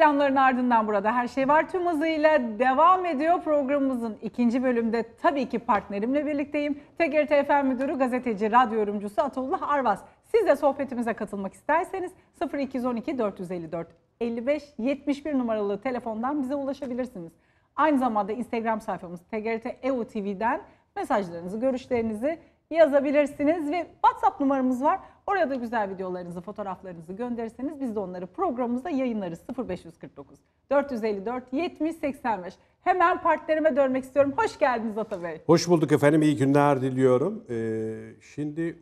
Reklamların ardından burada her şey var tüm hızıyla devam ediyor programımızın ikinci bölümde tabii ki partnerimle birlikteyim. TGRT FM Müdürü gazeteci, radyo yorumcusu Atollah Arvas. Siz de sohbetimize katılmak isterseniz 0212 454 55 71 numaralı telefondan bize ulaşabilirsiniz. Aynı zamanda Instagram sayfamız TGRT EU TV'den mesajlarınızı, görüşlerinizi yazabilirsiniz ve WhatsApp numaramız var. Oraya da güzel videolarınızı, fotoğraflarınızı gönderirseniz biz de onları programımızda yayınlarız. 0549 454 70 85. Hemen partnerime dönmek istiyorum. Hoş geldiniz Ata Bey. Hoş bulduk efendim. İyi günler diliyorum. Ee, şimdi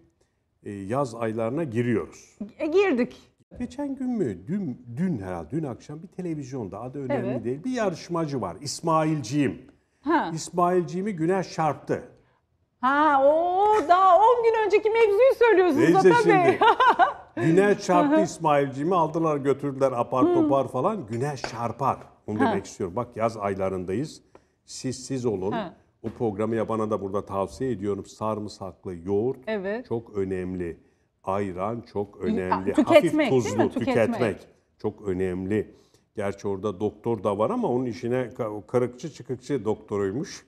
e, yaz aylarına giriyoruz. E, girdik. Geçen gün mü? Dün, dün herhalde. Dün akşam bir televizyonda adı önemli Evet. değil. Bir yarışmacı var. İsmailciğim. Ha. İsmailciğimi güneş çarptı. Ha o daha 10 gün önceki mevzuyu söylüyorsunuz Neyse Zaten Bey. şimdi. Güneş çarptı İsmailciğimi aldılar götürdüler apar hmm. topar falan. Güneş çarpar. Onu demek istiyorum. Bak yaz aylarındayız. Siz siz olun. Ha. O programı yapana da burada tavsiye ediyorum. Sarımsaklı yoğurt Evet. çok önemli. Ayran çok önemli. Hafif tüketmek, değil mi? tüketmek. Tüketmek. çok önemli. Gerçi orada doktor da var ama onun işine karıkçı çıkıkçı doktoruymuş.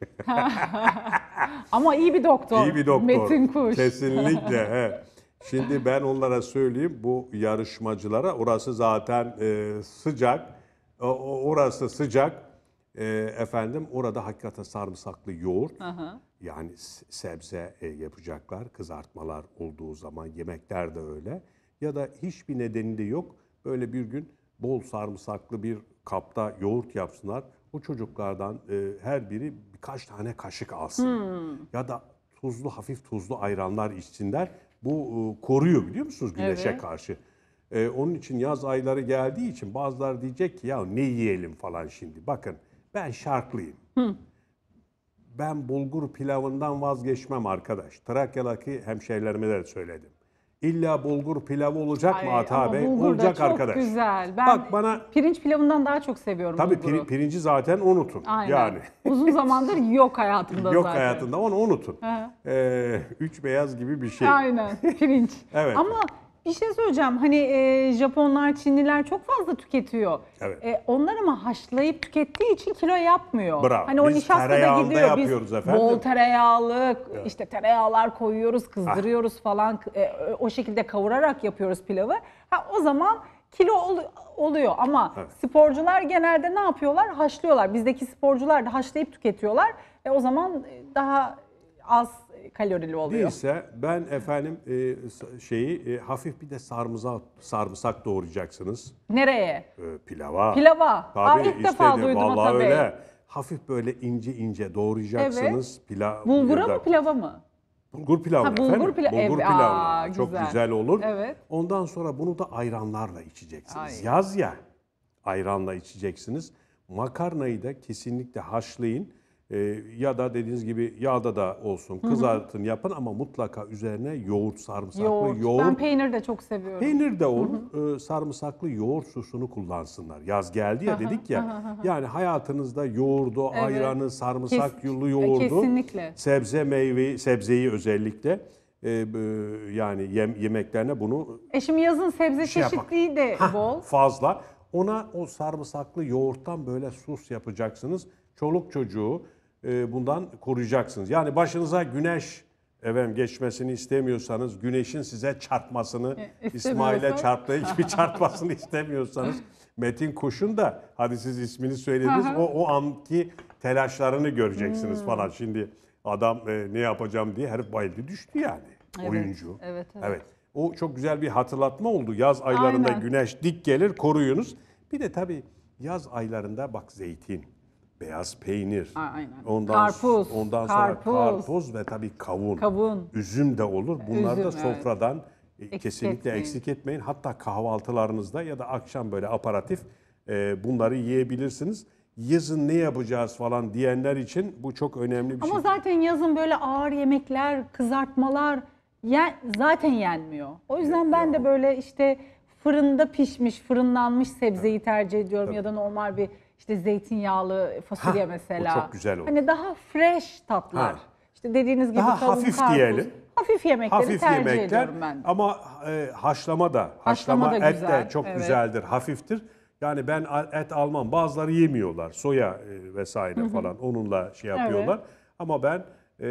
ama iyi bir doktor. İyi bir doktor. Metin Kuş. Kesinlikle. He. Şimdi ben onlara söyleyeyim bu yarışmacılara orası zaten e, sıcak. O, orası sıcak. E, efendim orada hakikaten sarımsaklı yoğurt. Aha. Yani sebze e, yapacaklar. Kızartmalar olduğu zaman yemekler de öyle. Ya da hiçbir nedeni de yok. Böyle bir gün bol sarımsaklı bir kapta yoğurt yapsınlar. O çocuklardan e, her biri birkaç tane kaşık alsın. Hmm. Ya da tuzlu hafif tuzlu ayranlar içsinler. Bu e, koruyor biliyor musunuz güneşe evet. karşı. E, onun için yaz ayları geldiği için bazılar diyecek ki ya ne yiyelim falan şimdi. Bakın ben şarklıyım. Hmm. Ben bulgur pilavından vazgeçmem arkadaş. Trakya'daki hemşehrilerime de söyledim. İlla bulgur pilavı olacak Ay, mı Ata Bey? Olacak çok arkadaş. güzel. Ben Bak bana pirinç pilavından daha çok seviyorum tabii bulguru. pir- pirinci zaten unutun. Aynen. Yani Uzun zamandır yok hayatımda yok zaten. hayatında onu unutun. Ee, üç beyaz gibi bir şey. Aynen pirinç. Evet. Ama bir şey söyleyeceğim. Hani e, Japonlar, Çinliler çok fazla tüketiyor. Evet. E, onlar ama haşlayıp tükettiği için kilo yapmıyor. Bravo. Hani o Biz nişasta da tereyağlı da gidiyor. yapıyoruz Biz efendim. bol tereyağlı, Evet. işte tereyağlar koyuyoruz, ah. kızdırıyoruz falan. E, o şekilde kavurarak yapıyoruz pilavı. Ha o zaman kilo ol- oluyor ama Evet. sporcular genelde ne yapıyorlar? Haşlıyorlar. Bizdeki sporcular da haşlayıp tüketiyorlar. E, o zaman daha az kalorili oluyor. Değilse ben efendim e, şeyi e, hafif bir de sarımsak sarımsak doğrayacaksınız. Nereye? E, pilava. Pilava. Tabii Aa, ilk işte defa de, duydum vallahi tabii. öyle. Hafif böyle ince ince doğrayacaksınız. Evet. Pilav. Bulgura mı pilava mı? Bulgur pilavı ha, bulgur efendim. Pila bulgur evet. pilavı. Aa, Çok güzel. güzel olur. Evet. Ondan sonra bunu da ayranlarla içeceksiniz. Ay. Yaz ya ayranla içeceksiniz. Makarnayı da kesinlikle haşlayın e, ya da dediğiniz gibi yağda da olsun kızartın hı hı. yapın ama mutlaka üzerine yoğurt, sarımsaklı yoğurt. yoğurt. Ben peynir de çok seviyorum. Peynir de olur. Hı hı. E, sarımsaklı yoğurt sosunu kullansınlar. Yaz geldi ya dedik ya. yani hayatınızda yoğurdu, evet. ayranı, sarımsaklı Kes, yoğurdu. Kesinlikle. Sebze meyve, sebzeyi özellikle e, ee, yani yem, yemeklerine bunu Eşim yazın sebze şey çeşitliği de Hah, bol. Fazla. Ona o sarımsaklı yoğurttan böyle sos yapacaksınız. Çoluk çocuğu e, bundan koruyacaksınız. Yani başınıza güneş efendim geçmesini istemiyorsanız, güneşin size çarpmasını, e, İsmail'e çarptığı gibi çarpmasını istemiyorsanız, Metin Kuş'un da hadi siz ismini söylediniz, o, o anki telaşlarını göreceksiniz hmm. falan. Şimdi adam e, ne yapacağım diye herif bayıldı düştü yani evet, oyuncu. Evet, evet. evet. O çok güzel bir hatırlatma oldu. Yaz aylarında Aynen. güneş dik gelir koruyunuz. Bir de tabii yaz aylarında bak zeytin beyaz peynir. aynen. Ondan karpuz, ondan sonra karpuz ve tabii kavun. Kavun. Üzüm de olur. Bunlar Üzüm, da sofradan evet. Eksik kesinlikle etmeyin. eksik etmeyin. Hatta kahvaltılarınızda ya da akşam böyle aparatif e, bunları yiyebilirsiniz. Yazın ne yapacağız falan diyenler için bu çok önemli bir Ama şey. Ama zaten yazın böyle ağır yemekler, kızartmalar yen, zaten yenmiyor. O yüzden evet, ben ya. de böyle işte fırında pişmiş, fırınlanmış sebzeyi evet. tercih ediyorum Tabii. ya da normal bir işte zeytinyağlı fasulye mesela. O çok güzel olur. Hani daha fresh tatlar. Ha. İşte dediğiniz gibi daha kalın hafif karpuz. diyelim. Hafif yemekleri hafif tercih yemekler, ediyorum ben. Ama e, haşlama da, haşlama, haşlama da et güzel. de çok evet. güzeldir, hafiftir. Yani ben et almam. Bazıları yemiyorlar. Soya e, vesaire falan onunla şey yapıyorlar. Evet. Ama ben e,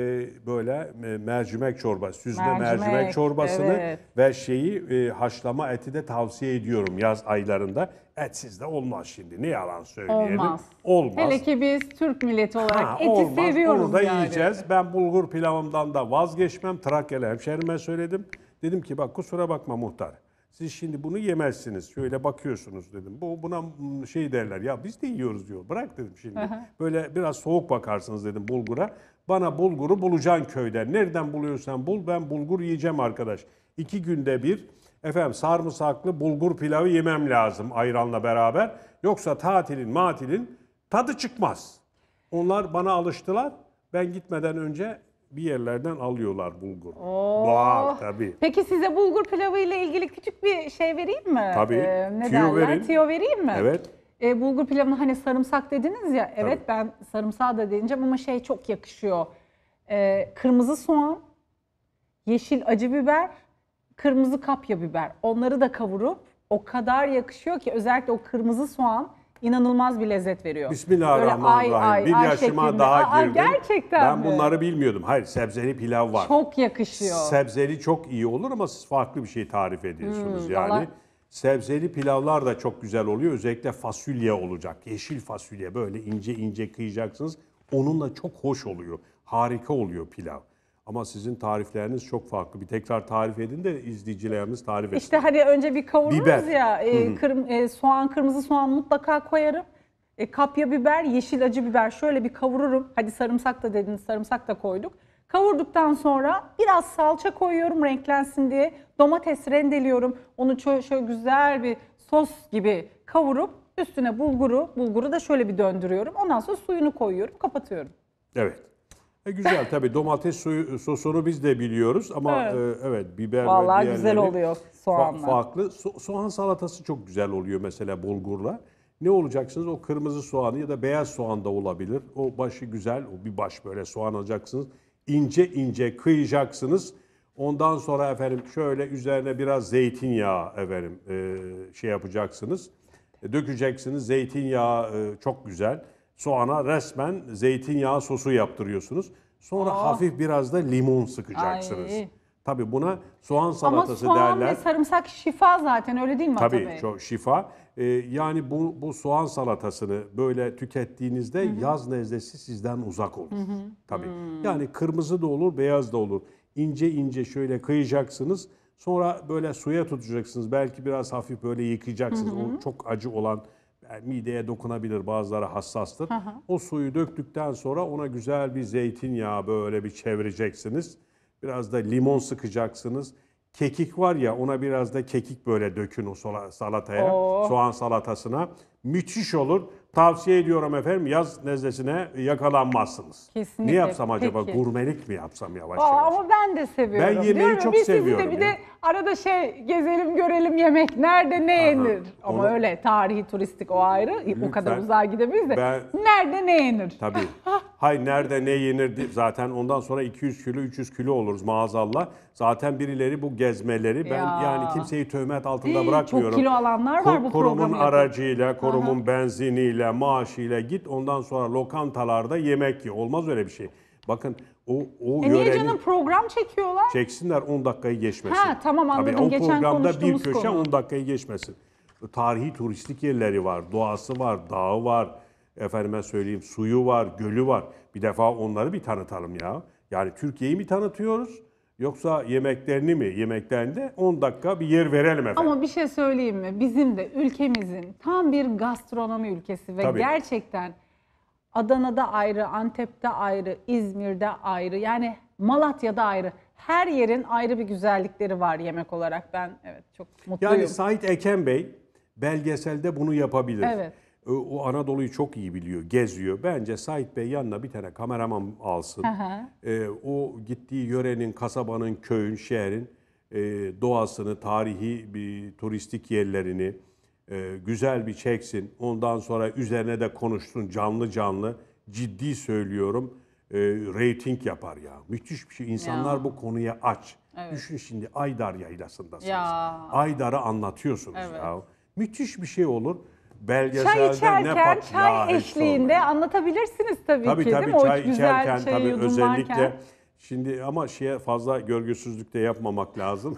böyle e, mercimek çorba, süzme mercimek, mercimek çorbasını evet. ve şeyi e, haşlama eti de tavsiye ediyorum yaz aylarında etsiz de olmaz şimdi. Ne yalan söyleyelim. Olmaz. Olmaz. Hele ki biz Türk milleti olarak ha, eti olmaz. seviyoruz Bunu da yani. yiyeceğiz. Ben bulgur pilavımdan da vazgeçmem. Trakyalı hemşerime söyledim. Dedim ki bak kusura bakma muhtar. Siz şimdi bunu yemezsiniz. Şöyle bakıyorsunuz dedim. Bu buna şey derler. Ya biz de yiyoruz diyor. Bırak dedim şimdi. Böyle biraz soğuk bakarsınız dedim bulgura. Bana bulguru bulacaksın köyden. Nereden buluyorsan bul. Ben bulgur yiyeceğim arkadaş. İki günde bir Efendim sarımsaklı bulgur pilavı yemem lazım ayranla beraber. Yoksa tatilin matilin tadı çıkmaz. Onlar bana alıştılar. Ben gitmeden önce bir yerlerden alıyorlar bulgur. Oo. Oh. Var tabii. Peki size bulgur pilavı ile ilgili küçük bir şey vereyim mi? Tabii. Ee, ne Tiyo derler? vereyim. mi? Evet. Ee, bulgur pilavını hani sarımsak dediniz ya. Tabii. Evet ben sarımsağı da deneyeceğim ama şey çok yakışıyor. Ee, kırmızı soğan, yeşil acı biber kırmızı kapya biber. Onları da kavurup o kadar yakışıyor ki özellikle o kırmızı soğan inanılmaz bir lezzet veriyor. Bismillahirrahmanirrahim. Ay, ay, bir ay yaşıma şeklinde. daha Aa, gerçekten Ben mi? bunları bilmiyordum. Hayır sebzeli pilav var. Çok yakışıyor. Sebzeli çok iyi olur ama siz farklı bir şey tarif ediyorsunuz Hmm, yani. vallahi- Sebzeli pilavlar da çok güzel oluyor. Özellikle fasulye olacak. Yeşil fasulye böyle ince ince kıyacaksınız. Onunla çok hoş oluyor. Harika oluyor pilav. Ama sizin tarifleriniz çok farklı. Bir tekrar tarif edin de izleyicilerimiz tarif etsin. İşte hani önce bir kavururuz biber. ya. E, kırm, e, soğan, kırmızı soğan mutlaka koyarım. E, kapya biber, yeşil acı biber şöyle bir kavururum. Hadi sarımsak da dediniz, sarımsak da koyduk. Kavurduktan sonra biraz salça koyuyorum renklensin diye. Domates rendeliyorum. Onu şöyle, şöyle güzel bir sos gibi kavurup üstüne bulguru, bulguru da şöyle bir döndürüyorum. Ondan sonra suyunu koyuyorum, kapatıyorum. Evet. E güzel tabii domates suyu, sosunu biz de biliyoruz ama evet, e, evet biber Vallahi ve güzel oluyor soğanla. Fa- farklı. So- soğan salatası çok güzel oluyor mesela bulgurla. Ne olacaksınız? O kırmızı soğanı ya da beyaz soğan da olabilir. O başı güzel, o bir baş böyle soğan alacaksınız. İnce ince kıyacaksınız. Ondan sonra efendim şöyle üzerine biraz zeytinyağı efendim e, şey yapacaksınız. E, dökeceksiniz. Zeytinyağı e, çok güzel soğana resmen zeytinyağı sosu yaptırıyorsunuz. Sonra Aa. hafif biraz da limon sıkacaksınız. Ay. Tabii buna soğan salatası derler. Ama soğan derler. ve sarımsak şifa zaten öyle değil mi Tabii Atabey? çok şifa. Ee, yani bu, bu soğan salatasını böyle tükettiğinizde Hı-hı. yaz nezlesi sizden uzak olur. Hı-hı. Tabii. Hı-hı. Hmm. Yani kırmızı da olur, beyaz da olur. İnce ince şöyle kıyacaksınız. Sonra böyle suya tutacaksınız. Belki biraz hafif böyle yıkayacaksınız. Hı-hı. O çok acı olan yani mideye dokunabilir bazıları hassastır. Hı hı. O suyu döktükten sonra ona güzel bir zeytinyağı böyle bir çevireceksiniz. Biraz da limon sıkacaksınız. Kekik var ya ona biraz da kekik böyle dökün o salataya, Oo. Oh. soğan salatasına. Müthiş olur. Tavsiye ediyorum efendim yaz nezlesine yakalanmazsınız. Kesinlikle. Ne yapsam acaba? Peki. Gurmelik mi yapsam yavaş yavaş? Ama ben de seviyorum. Ben yemeği çok biz seviyorum. de bir de arada şey gezelim görelim yemek nerede ne yenir. Ama Onu- öyle tarihi turistik o ayrı. O kadar uzağa gidemeyiz de. Ben- Nerede ne yenir? Tabii. Hay nerede ne yenir zaten ondan sonra 200 kilo 300 kilo oluruz maazallah. Zaten birileri bu gezmeleri ben Ya. yani kimseyi töhmet altında bırakmıyorum. Çok kilo alanlar var Ko- bu Kurumun programı. yapan. aracıyla, kurumun benziniyle, maaşıyla git ondan sonra lokantalarda yemek ye. Olmaz öyle bir şey. Bakın o, o E niye yörenin- canım program çekiyorlar? çeksinler 10 dakikayı geçmesin. Ha, tamam anladım. Tabii, o Geçen programda bir konuştuğumuz köşe konu. 10 dakikayı geçmesin. Tarihi turistik yerleri var, doğası var, dağı var, efendime söyleyeyim suyu var, gölü var. Bir defa onları bir tanıtalım ya. Yani Türkiye'yi mi tanıtıyoruz? Yoksa yemeklerini mi? Yemeklerinde 10 dakika bir yer verelim efendim. Ama bir şey söyleyeyim mi? Bizim de ülkemizin tam bir gastronomi ülkesi ve Tabii. gerçekten Adana'da ayrı, Antep'te ayrı, İzmir'de ayrı yani Malatya'da ayrı. Her yerin ayrı bir güzellikleri var yemek olarak. Ben evet çok mutluyum. Yani Sait Eken Bey belgeselde bunu yapabilir. Evet o Anadolu'yu çok iyi biliyor, geziyor. Bence Sait Bey yanına bir tane kameraman alsın. E, o gittiği yörenin, kasabanın, köyün, şehrin e, doğasını, tarihi bir turistik yerlerini e, güzel bir çeksin. Ondan sonra üzerine de konuşsun canlı canlı. Ciddi söylüyorum e, reyting yapar ya. Müthiş bir şey. İnsanlar ya. bu konuya aç. Evet. Düşün şimdi Aydar Yaylası'ndasınız. Ya. Aydar'ı anlatıyorsunuz evet. ya. Müthiş bir şey olur belgeselde çay içerken, ne pat çay eşliğinde olmadı. anlatabilirsiniz tabii, tabii ki tabii, değil mi? Çay o güzel içerken, çayı tabii, özellikle şimdi ama şeye fazla görgüsüzlük yapmamak lazım.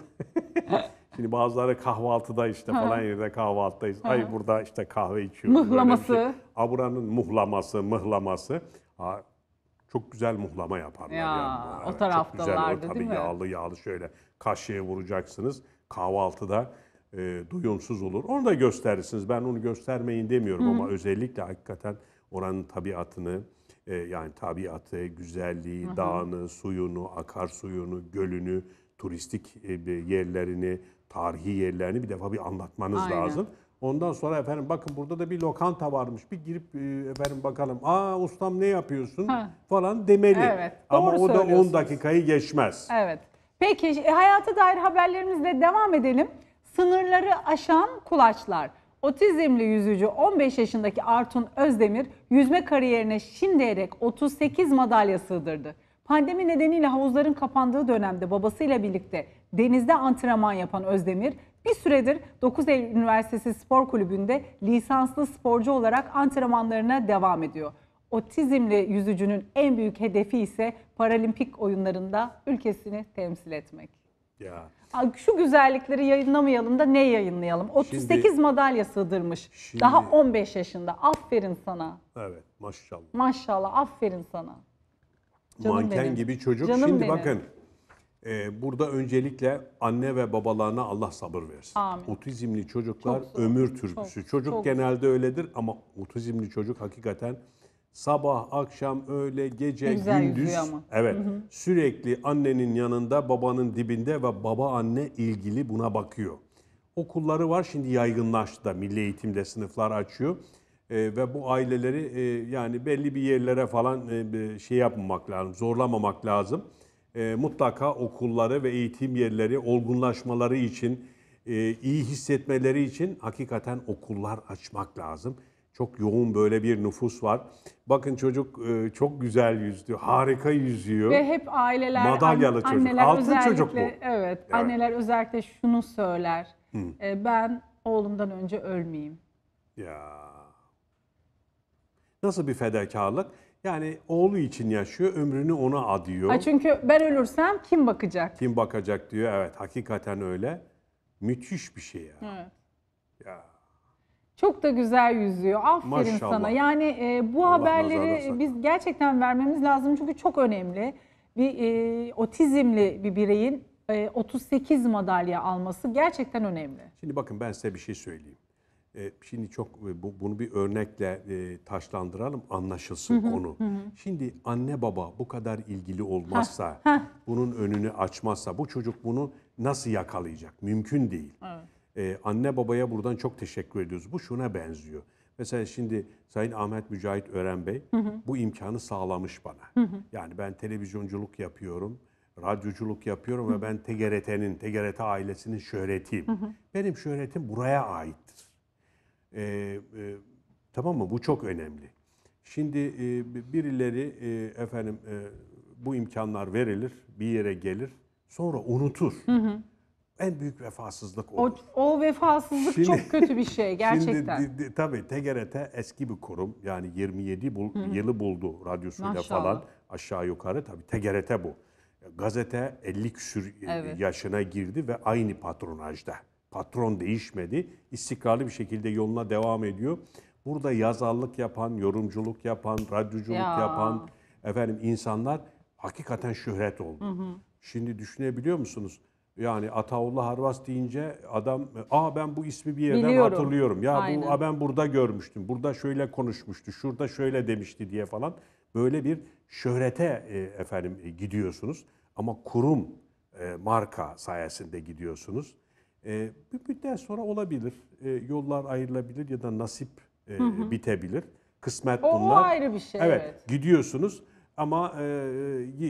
Şimdi bazıları kahvaltıda işte falan yerde kahvaltıdayız. Ay burada işte kahve içiyoruz. Mıhlaması. Şey. Aburanın muhlaması, mıhlaması. Aa, çok güzel muhlama yaparlar. Ya, yani. O evet, taraftalardı değil mi? yağlı yağlı şöyle kaşığı vuracaksınız. Kahvaltıda e, duyumsuz olur. Onu da gösterirsiniz. Ben onu göstermeyin demiyorum Hı. ama özellikle hakikaten oranın tabiatını, e, yani tabiatı, güzelliği, Hı. dağını, suyunu, akarsuyunu, gölünü, turistik e, yerlerini, tarihi yerlerini bir defa bir anlatmanız Aynen. lazım. Ondan sonra efendim bakın burada da bir lokanta varmış. Bir girip e, efendim bakalım. Aa ustam ne yapıyorsun ha. falan demeli. Evet, Ama o da 10 dakikayı geçmez. Evet. Peki hayata dair haberlerimizle devam edelim sınırları aşan kulaçlar. Otizmli yüzücü 15 yaşındaki Artun Özdemir yüzme kariyerine şimdiyerek 38 madalya sığdırdı. Pandemi nedeniyle havuzların kapandığı dönemde babasıyla birlikte denizde antrenman yapan Özdemir bir süredir 9 Eylül Üniversitesi Spor Kulübü'nde lisanslı sporcu olarak antrenmanlarına devam ediyor. Otizmli yüzücünün en büyük hedefi ise paralimpik oyunlarında ülkesini temsil etmek. Ya şu güzellikleri yayınlamayalım da ne yayınlayalım? 38 Şimdi- madalya sığdırmış. Şimdi- Daha 15 yaşında. Aferin sana. Evet maşallah. Maşallah aferin sana. Canım Manken benim. gibi çocuk. Canım Şimdi benim. bakın e, burada öncelikle anne ve babalarına Allah sabır versin. Amin. Otizmli çocuklar Çok ömür türküsü. Çok, çocuk çok. genelde öyledir ama otizmli çocuk hakikaten Sabah, akşam, öğle, gece, Güzel gündüz. ama. Evet. Hı hı. Sürekli annenin yanında, babanın dibinde ve baba anne ilgili buna bakıyor. Okulları var şimdi yaygınlaştı da milli eğitimde sınıflar açıyor. Ee, ve bu aileleri e, yani belli bir yerlere falan e, şey yapmamak lazım, zorlamamak lazım. E, mutlaka okulları ve eğitim yerleri olgunlaşmaları için, e, iyi hissetmeleri için hakikaten okullar açmak lazım. Çok yoğun böyle bir nüfus var. Bakın çocuk e, çok güzel yüzdü, harika yüzüyor. Ve hep aileler, madalyalı an, çocuk, anneler altın çocuk bu. Evet, evet, anneler özellikle şunu söyler. Hı. E, ben oğlumdan önce ölmeyeyim. Ya. Nasıl bir fedakarlık? Yani oğlu için yaşıyor, ömrünü ona adıyor. Ha çünkü ben ölürsem kim bakacak? Kim bakacak diyor. Evet, hakikaten öyle. Müthiş bir şey ya. Evet. Çok da güzel yüzüyor. Aferin Maşallah. sana. Yani e, bu Allah haberleri biz gerçekten vermemiz lazım çünkü çok önemli. Bir e, otizmli bir bireyin e, 38 madalya alması gerçekten önemli. Şimdi bakın ben size bir şey söyleyeyim. E, şimdi çok e, bu, bunu bir örnekle e, taşlandıralım anlaşılsın hı konu. Şimdi anne baba bu kadar ilgili olmazsa, bunun önünü açmazsa bu çocuk bunu nasıl yakalayacak? Mümkün değil. Evet. Ee, anne babaya buradan çok teşekkür ediyoruz. Bu şuna benziyor. Mesela şimdi Sayın Ahmet Mücahit Ören Bey hı hı. bu imkanı sağlamış bana. Hı hı. Yani ben televizyonculuk yapıyorum, radyoculuk yapıyorum hı. ve ben TGRT'nin, TGRT ailesinin şöhretiyim. Hı hı. Benim şöhretim buraya aittir. Ee, e, tamam mı? Bu çok önemli. Şimdi e, birileri e, efendim e, bu imkanlar verilir, bir yere gelir, sonra unutur. Hı hı en büyük vefasızlık olur. O, o vefasızlık şimdi, çok kötü bir şey gerçekten. Şimdi, tabii TGRT eski bir kurum. Yani 27 bul, yılı buldu radyosuyla Maşallah. falan aşağı yukarı. Tabii TGRT bu. Gazete 50 küsür e, evet. yaşına girdi ve aynı patronajda. Patron değişmedi. İstikrarlı bir şekilde yoluna devam ediyor. Burada yazarlık yapan, yorumculuk yapan, radyoculuk ya. yapan efendim insanlar hakikaten şöhret oldu. Hı hı. Şimdi düşünebiliyor musunuz? Yani Ataullah Harvas deyince adam aa ben bu ismi bir yerden Biliyorum. hatırlıyorum. Ya Aynen. bu "Aa, ben burada görmüştüm. Burada şöyle konuşmuştu. Şurada şöyle demişti diye falan. Böyle bir şöhrete e, efendim e, gidiyorsunuz ama kurum e, marka sayesinde gidiyorsunuz. E, bir müddet sonra olabilir. E, yollar ayrılabilir ya da nasip e, bitebilir. Kısmet O, o ayrı bir şey. evet. Evet. Gidiyorsunuz. Ama e, e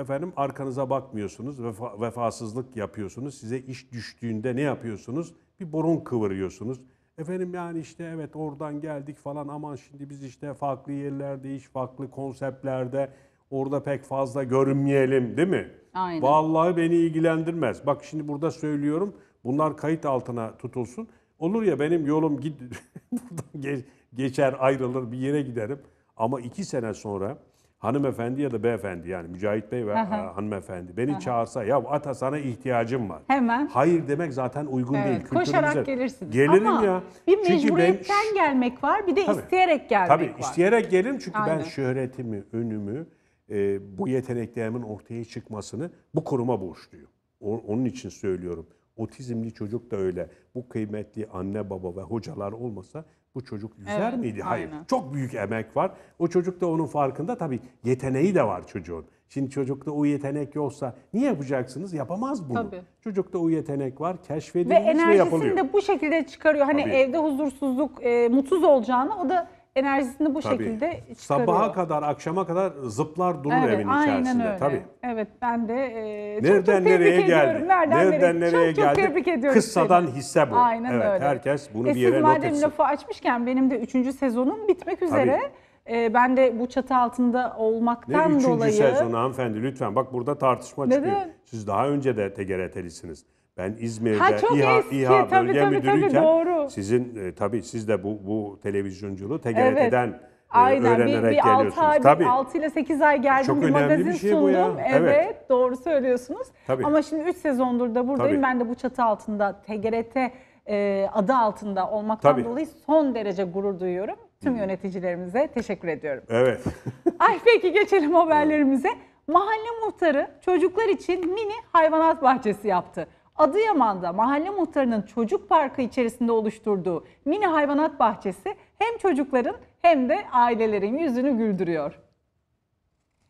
efendim arkanıza bakmıyorsunuz, vefa, vefasızlık yapıyorsunuz. Size iş düştüğünde ne yapıyorsunuz? Bir burun kıvırıyorsunuz. Efendim yani işte evet oradan geldik falan aman şimdi biz işte farklı yerlerde, iş farklı konseptlerde orada pek fazla görünmeyelim değil mi? Aynen. Vallahi beni ilgilendirmez. Bak şimdi burada söylüyorum. Bunlar kayıt altına tutulsun. Olur ya benim yolum git buradan geçer ayrılır bir yere giderim. Ama iki sene sonra hanımefendi ya da beyefendi yani Mücahit Bey ve Aha. E, hanımefendi beni Aha. çağırsa ya ata sana ihtiyacım var. Hemen. Hayır demek zaten uygun evet, değil. Kültürümüze. Koşarak Gelirim Ama ya. bir mecburiyetten ben, gelmek var bir de tabii, isteyerek gelmek tabii, var. Tabii isteyerek gelirim çünkü Aynen. ben şöhretimi, önümü, e, bu yeteneklerimin ortaya çıkmasını bu kuruma borçluyum. O, onun için söylüyorum. Otizmli çocuk da öyle. Bu kıymetli anne baba ve hocalar olmasa bu çocuk yüzer evet, miydi? Hayır. Aynen. Çok büyük emek var. O çocuk da onun farkında tabii yeteneği de var çocuğun. Şimdi çocukta o yetenek yoksa niye yapacaksınız? Yapamaz bunu. Tabii. Çocukta o yetenek var, keşfedilmiş ve, enerjisini ve enerjisini de bu şekilde çıkarıyor. Hani tabii. evde huzursuzluk, e, mutsuz olacağını o da enerjisini bu Tabii. şekilde çıkarıyor. Sabaha kadar, akşama kadar zıplar durur evet, evin içerisinde. Öyle. Tabii. Evet, ben de e, nereden çok, çok nereye tebrik geldi? Nereden, nereden nereye, nereye çok, geldi? Çok tebrik ediyorum. Kıssadan seni. hisse bu. Aynen evet, öyle. Herkes bunu e, bir yere not etsin. Siz lafı açmışken benim de 3. sezonum bitmek üzere. Tabii. E, ben de bu çatı altında olmaktan ne üçüncü dolayı... Ne 3. sezonu hanımefendi lütfen bak burada tartışma Neden? çıkıyor. Siz daha önce de TGRT'lisiniz. Ben İzmir'de ha, İHA, eski. İHA tabii, bölge tabii, müdürüyken tabii, doğru. sizin e, tabii siz de bu bu televizyonculuğu TGRT'den evet. E, Aynen. öğrenerek bir, bir geliyorsunuz. Altı Tabii. 6 ile 8 ay geldim. Çok bir magazin bir şey sundum. Bu ya. Evet, evet, doğru söylüyorsunuz. Tabii. Ama şimdi 3 sezondur da buradayım. Tabii. Ben de bu çatı altında TGRT e, adı altında olmaktan Tabii. dolayı son derece gurur duyuyorum. Tüm hmm. yöneticilerimize teşekkür ediyorum. Evet. ay peki geçelim haberlerimize. Mahalle muhtarı çocuklar için mini hayvanat bahçesi yaptı. Adıyaman'da mahalle muhtarının çocuk parkı içerisinde oluşturduğu mini hayvanat bahçesi hem çocukların hem de ailelerin yüzünü güldürüyor.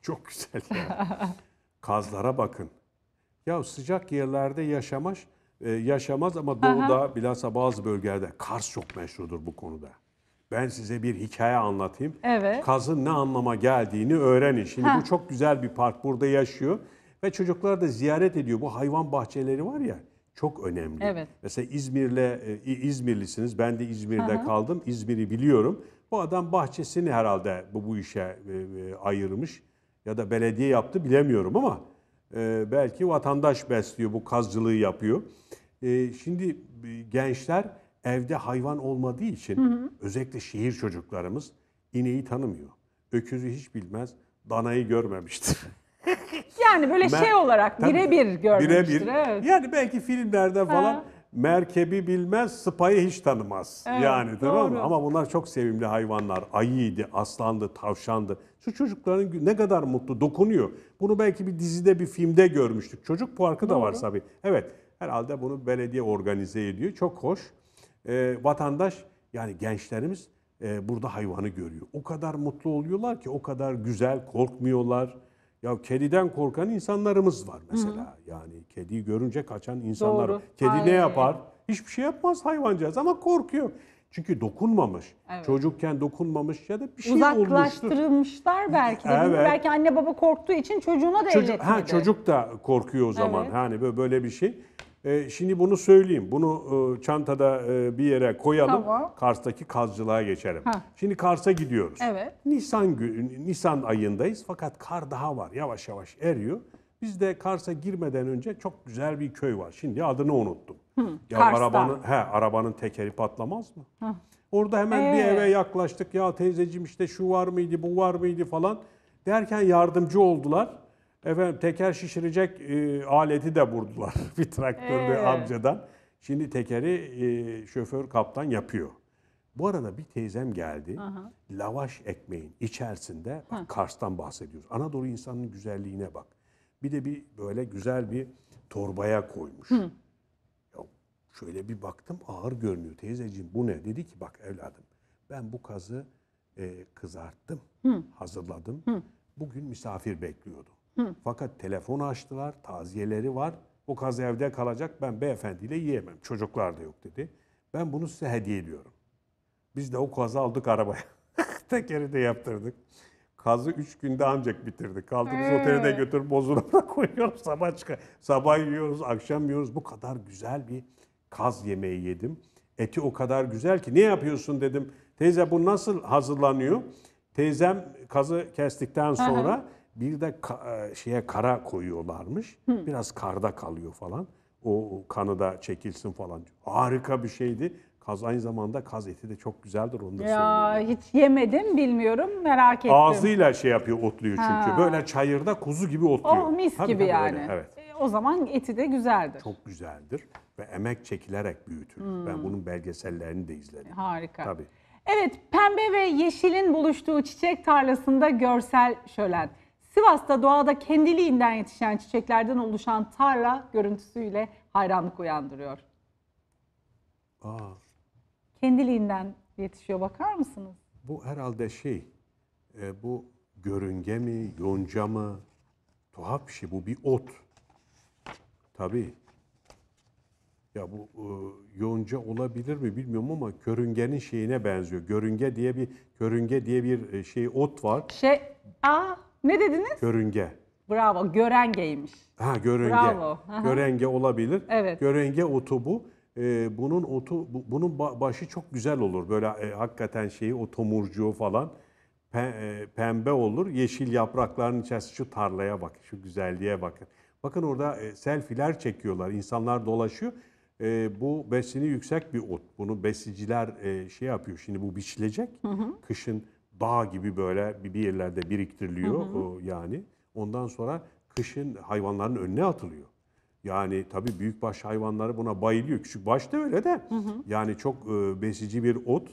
Çok güzel ya. Kazlara bakın. Ya sıcak yerlerde yaşamak e, yaşamaz ama doğuda bilhassa bazı bölgelerde Kars çok meşhurdur bu konuda. Ben size bir hikaye anlatayım. Evet. Kazın ne anlama geldiğini öğrenin. Şimdi ha. bu çok güzel bir park burada yaşıyor. Ve çocuklar da ziyaret ediyor. Bu hayvan bahçeleri var ya çok önemli. Evet. Mesela İzmir'le e, İzmirlisiniz. Ben de İzmir'de Aha. kaldım. İzmir'i biliyorum. Bu adam bahçesini herhalde bu, bu işe e, e, ayırmış ya da belediye yaptı bilemiyorum ama belki vatandaş besliyor bu kazcılığı yapıyor. Şimdi gençler evde hayvan olmadığı için hı hı. özellikle şehir çocuklarımız ineği tanımıyor. Öküzü hiç bilmez, danayı görmemiştir. yani böyle Mer şey olarak birebir görmüştür. Birebir. Evet. Yani belki filmlerde falan ha. merkebi bilmez, sıpayı hiç tanımaz. Evet, yani tamam mı? Ama bunlar çok sevimli hayvanlar. Ayıydı, aslandı, tavşandı. Şu çocukların ne kadar mutlu, dokunuyor. Bunu belki bir dizide, bir filmde görmüştük. Çocuk parkı doğru. da var tabii. Evet, herhalde bunu belediye organize ediyor. Çok hoş. Ee, vatandaş, yani gençlerimiz e, burada hayvanı görüyor. O kadar mutlu oluyorlar ki, o kadar güzel, korkmuyorlar ya kediden korkan insanlarımız var mesela. Hı-hı. Yani kedi görünce kaçan insanlar. Doğru. Kedi Aynen. ne yapar? Hiçbir şey yapmaz hayvancağız ama korkuyor. Çünkü dokunmamış. Evet. Çocukken dokunmamış ya da bir şey olmuştur. Uzaklaştırılmışlar belki de. Evet. Belki anne baba korktuğu için çocuğuna da Çocuk, elletmedi. Ha, çocuk da korkuyor o zaman. Evet. Hani böyle bir şey. Ee, şimdi bunu söyleyeyim. Bunu e, çantada e, bir yere koyalım. Tamam. Kars'taki kazcılığa geçelim. Ha. Şimdi Kars'a gidiyoruz. Evet. Nisan Nisan ayındayız fakat kar daha var. Yavaş yavaş eriyor. Biz de Kars'a girmeden önce çok güzel bir köy var. Şimdi adını unuttum. Hı, ya Kars'ta. arabanın he arabanın tekeri patlamaz mı? Hı. Orada hemen ee. bir eve yaklaştık. Ya teyzeciğim işte şu var mıydı, bu var mıydı falan derken yardımcı oldular. Efendim teker şişirecek e, aleti de vurdular bir traktör ee. bir amcadan. Şimdi tekeri e, şoför kaptan yapıyor. Bu arada bir teyzem geldi. Aha. Lavaş ekmeğin içerisinde, bak Kars'tan bahsediyoruz. Anadolu insanının güzelliğine bak. Bir de bir böyle güzel bir torbaya koymuş. Hı. Ya şöyle bir baktım ağır görünüyor. Teyzeciğim bu ne? Dedi ki bak evladım ben bu kazı e, kızarttım, Hı. hazırladım. Hı. Bugün misafir bekliyordu. Hı. Fakat telefon açtılar, taziyeleri var. O kaz evde kalacak, ben beyefendiyle yiyemem. Çocuklar da yok dedi. Ben bunu size hediye ediyorum. Biz de o kazı aldık arabaya. Tekeri de yaptırdık. Kazı üç günde ancak bitirdik. Kaldığımız hmm. Ee. otele de götürüp bozulana koyuyoruz. Sabah çıkar. Sabah yiyoruz, akşam yiyoruz. Bu kadar güzel bir kaz yemeği yedim. Eti o kadar güzel ki ne yapıyorsun dedim. Teyze bu nasıl hazırlanıyor? Teyzem kazı kestikten sonra bir de ka, e, şeye kara koyuyorlarmış. Hı. Biraz karda kalıyor falan. O kanı da çekilsin falan. Harika bir şeydi. Kaz aynı zamanda kaz eti de çok güzeldir onu da Ya hiç yemedim bilmiyorum merak ettim. Ağzıyla şey yapıyor otluyor çünkü. Ha. Böyle çayırda kuzu gibi otluyor. Oh mis tabii, gibi tabii, yani. Öyle, evet. E, o zaman eti de güzeldir. Çok güzeldir ve emek çekilerek büyütür. Hmm. Ben bunun belgesellerini de izledim. Harika. Tabii. Evet pembe ve yeşilin buluştuğu çiçek tarlasında görsel şölen. Sivas'ta doğada kendiliğinden yetişen çiçeklerden oluşan tarla görüntüsüyle hayranlık uyandırıyor. Aa. Kendiliğinden yetişiyor bakar mısınız? Bu herhalde şey, e, bu görünge mi, yonca mı? Tuhaf bir şey bu bir ot. Tabii. Ya bu e, yonca olabilir mi bilmiyorum ama görüngenin şeyine benziyor. Görünge diye bir görünge diye bir e, şey ot var. Şey, aa ne dediniz? Görünge. Bravo. Görengeymiş. Ha görünge. Bravo. görenge olabilir. Evet. Görenge otu bu. Ee, bunun otu bu, bunun başı çok güzel olur. Böyle e, hakikaten şeyi o tomurcuğu falan Pe, e, pembe olur. Yeşil yaprakların içerisinde şu tarlaya bakın, şu güzelliğe bakın. Bakın orada e, selfiler çekiyorlar. İnsanlar dolaşıyor. E, bu besini yüksek bir ot. Bunu besiciler e, şey yapıyor. Şimdi bu biçilecek. Hı hı. Kışın bağ gibi böyle bir yerlerde biriktiriliyor hı hı. yani. Ondan sonra kışın hayvanların önüne atılıyor. Yani tabii büyükbaş hayvanları buna bayılıyor. küçük baş da öyle de. Hı hı. Yani çok e, besici bir ot.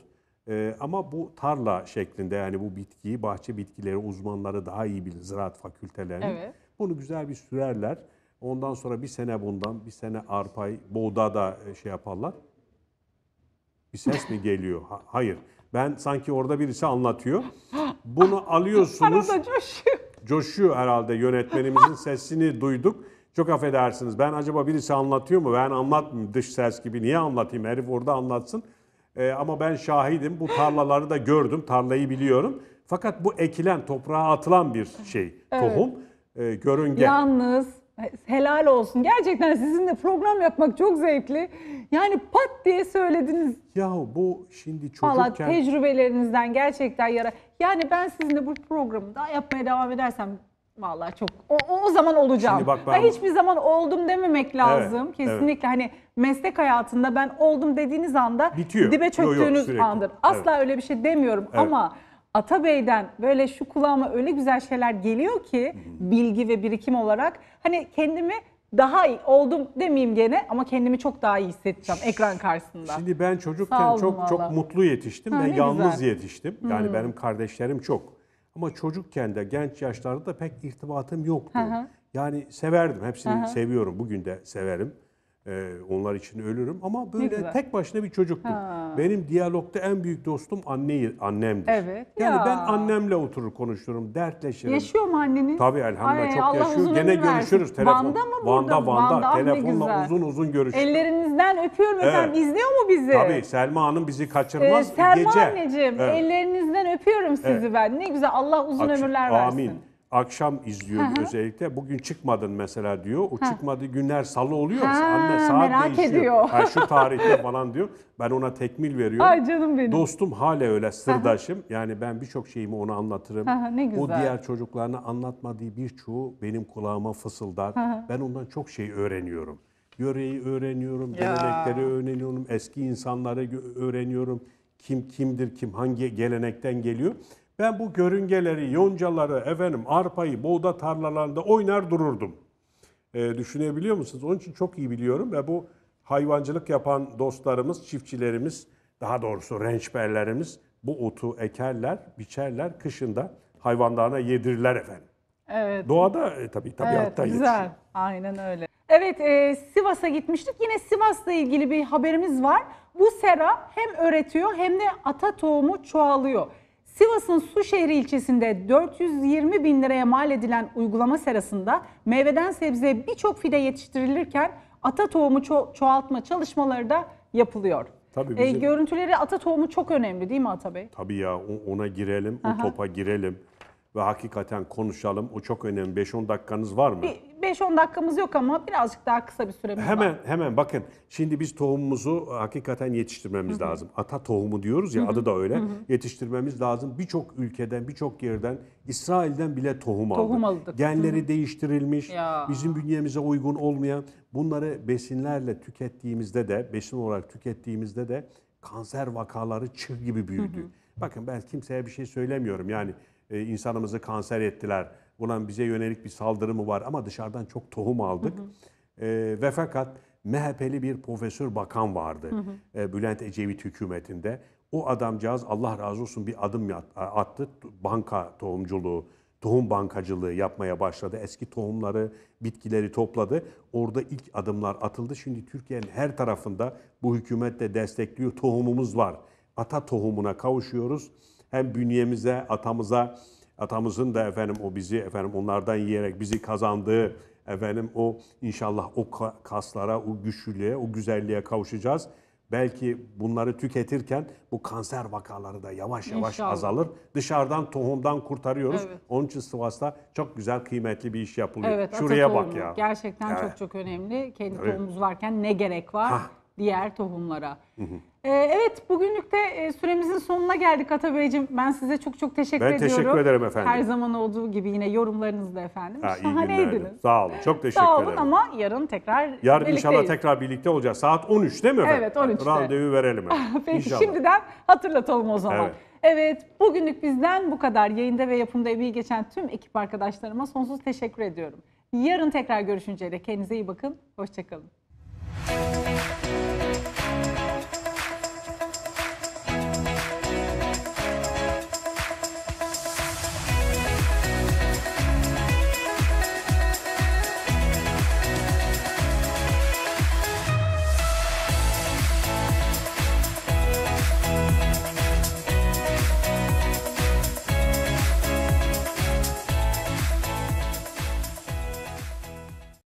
E, ama bu tarla şeklinde yani bu bitkiyi bahçe bitkileri uzmanları daha iyi bilir ziraat fakültelerinin. Evet. Bunu güzel bir sürerler. Ondan sonra bir sene bundan, bir sene arpay, buğda da e, şey yaparlar. Bir ses mi geliyor? Ha, hayır. Ben sanki orada birisi anlatıyor. Bunu alıyorsunuz. Arada coşuyor. Coşuyor herhalde yönetmenimizin sesini duyduk. Çok affedersiniz ben acaba birisi anlatıyor mu? Ben anlatmayayım dış ses gibi niye anlatayım? Herif orada anlatsın. Ee, ama ben şahidim. Bu tarlaları da gördüm. Tarlayı biliyorum. Fakat bu ekilen, toprağa atılan bir şey. Evet. Tohum, e, ee, görünge. Yalnız Helal olsun. Gerçekten sizinle program yapmak çok zevkli. Yani pat diye söylediniz. Yahu bu şimdi çocukken... Valla tecrübelerinizden gerçekten yara... Yani ben sizinle bu programı daha yapmaya devam edersem Valla çok. O, o zaman olacağım. Şimdi bak ben... hiçbir zaman oldum dememek lazım. Evet, Kesinlikle evet. hani meslek hayatında ben oldum dediğiniz anda Bitiyor. dibe çöktüğünüz yo, yo, andır. Asla evet. öyle bir şey demiyorum evet. ama Atabey'den böyle şu kulağıma öyle güzel şeyler geliyor ki bilgi ve birikim olarak hani kendimi daha iyi oldum demeyeyim gene ama kendimi çok daha iyi hissedeceğim ekran karşısında. Şimdi ben çocukken olun çok çok vallahi. mutlu yetiştim. Ha, ben yalnız güzel. yetiştim. Yani hmm. benim kardeşlerim çok. Ama çocukken de genç yaşlarda da pek irtibatım yoktu. Hı hı. Yani severdim. Hepsini seviyorum. Bugün de severim. Ee, onlar için ölürüm ama böyle tek başına bir çocuktum. Ha. Benim diyalogta en büyük dostum anneyi, annemdir. Evet. Yani ya. ben annemle oturur konuşurum, dertleşirim. Yaşıyor mu anneniz? Tabii elhamdülillah çok Allah yaşıyor. Gene görüşürüz telefon. Vanda mı burada? Vanda, Vanda. Vanda Telefonla uzun uzun görüşürüz. Ellerinizden öpüyorum evet. İzliyor mu bizi? Tabii Selma Hanım bizi kaçırmaz ee, Selma gece. Selma anneciğim evet. ellerinizden öpüyorum sizi evet. ben. Ne güzel Allah uzun Açık. ömürler versin. Amin akşam izliyor Hı-hı. özellikle. Bugün çıkmadın mesela diyor. O Hı. çıkmadığı günler salı oluyor. Ha, Anne saat merak değişiyor. Ediyor. Ha, şu tarihte falan diyor. Ben ona tekmil veriyorum. Ay canım benim. Dostum hala öyle sırdaşım. Hı-hı. Yani ben birçok şeyimi ona anlatırım. hı ne güzel. O diğer çocuklarına anlatmadığı birçoğu benim kulağıma fısıldar. Hı-hı. Ben ondan çok şey öğreniyorum. Yöreyi öğreniyorum, gelenekleri öğreniyorum, eski insanları öğreniyorum. Kim kimdir, kim hangi gelenekten geliyor. Ben bu görüngeleri, yoncaları, efendim arpayı, buğda tarlalarında oynar dururdum. E, düşünebiliyor musunuz? Onun için çok iyi biliyorum ve bu hayvancılık yapan dostlarımız, çiftçilerimiz, daha doğrusu rençberlerimiz bu otu ekerler, biçerler, kışında hayvandağına yedirirler efendim. Evet. Doğada e, tabii tabiatta evet, güzel. yetişiyor. Aynen öyle. Evet e, Sivas'a gitmiştik. Yine Sivas'la ilgili bir haberimiz var. Bu sera hem öğretiyor hem de ata tohumu çoğalıyor. Sivas'ın Suşehri ilçesinde 420 bin liraya mal edilen uygulama serasında meyveden sebzeye birçok fide yetiştirilirken ata tohumu ço- çoğaltma çalışmaları da yapılıyor. Tabii E, görüntüleri ata tohumu çok önemli değil mi Ata Bey? Tabii ya ona girelim, o topa girelim ve hakikaten konuşalım. O çok önemli. 5-10 dakikanız var mı? 5-10 dakikamız yok ama birazcık daha kısa bir süremiz hemen, var. Hemen bakın. Şimdi biz tohumumuzu hakikaten yetiştirmemiz Hı-hı. lazım. Ata tohumu diyoruz ya Hı-hı. adı da öyle. Hı-hı. Yetiştirmemiz lazım. Birçok ülkeden, birçok yerden İsrail'den bile tohum, tohum aldık. aldık. Genleri Hı-hı. değiştirilmiş, ya. bizim bünyemize uygun olmayan bunları besinlerle tükettiğimizde de, besin olarak tükettiğimizde de kanser vakaları çığ gibi büyüdü. Hı-hı. Bakın ben kimseye bir şey söylemiyorum. Yani e, insanımızı kanser ettiler. Ulan bize yönelik bir saldırı mı var ama dışarıdan çok tohum aldık. Hı hı. E, ve fakat MHP'li bir profesör bakan vardı hı hı. E, Bülent Ecevit hükümetinde. O adamcağız Allah razı olsun bir adım attı. Banka tohumculuğu, tohum bankacılığı yapmaya başladı. Eski tohumları, bitkileri topladı. Orada ilk adımlar atıldı. Şimdi Türkiye'nin her tarafında bu hükümetle destekliyor. Tohumumuz var. Ata tohumuna kavuşuyoruz hem bünyemize, atamıza, atamızın da efendim o bizi efendim onlardan yiyerek bizi kazandığı efendim o inşallah o kaslara, o güçlülüğe, o güzelliğe kavuşacağız. Belki bunları tüketirken bu kanser vakaları da yavaş yavaş İnşallah. azalır. Dışarıdan tohumdan kurtarıyoruz. Evet. Onun için Sivas'ta çok güzel kıymetli bir iş yapılıyor. Evet, Şuraya bak ya. Gerçekten evet. çok çok önemli. Kendi evet. tohumumuz varken ne gerek var Hah. diğer tohumlara. Hı hı. Ee, evet, bugünlük e, süremizin sonuna geldik Atabeyciğim. Ben size çok çok teşekkür ben ediyorum. Ben teşekkür ederim efendim. Her zaman olduğu gibi yine yorumlarınızla efendim. Ha, Şahaneydiniz. Sağ olun, çok teşekkür ederim. Sağ olun ederim. ama yarın tekrar Yarın inşallah tekrar birlikte olacağız. Saat 13 değil mi efendim? Evet, 13'te. Randevu verelim. Peki, inşallah. şimdiden hatırlatalım o zaman. Evet. Evet, bugünlük bizden bu kadar. Yayında ve yapımda emeği geçen tüm ekip arkadaşlarıma sonsuz teşekkür ediyorum. Yarın tekrar görüşünceyle kendinize iyi bakın, hoşçakalın.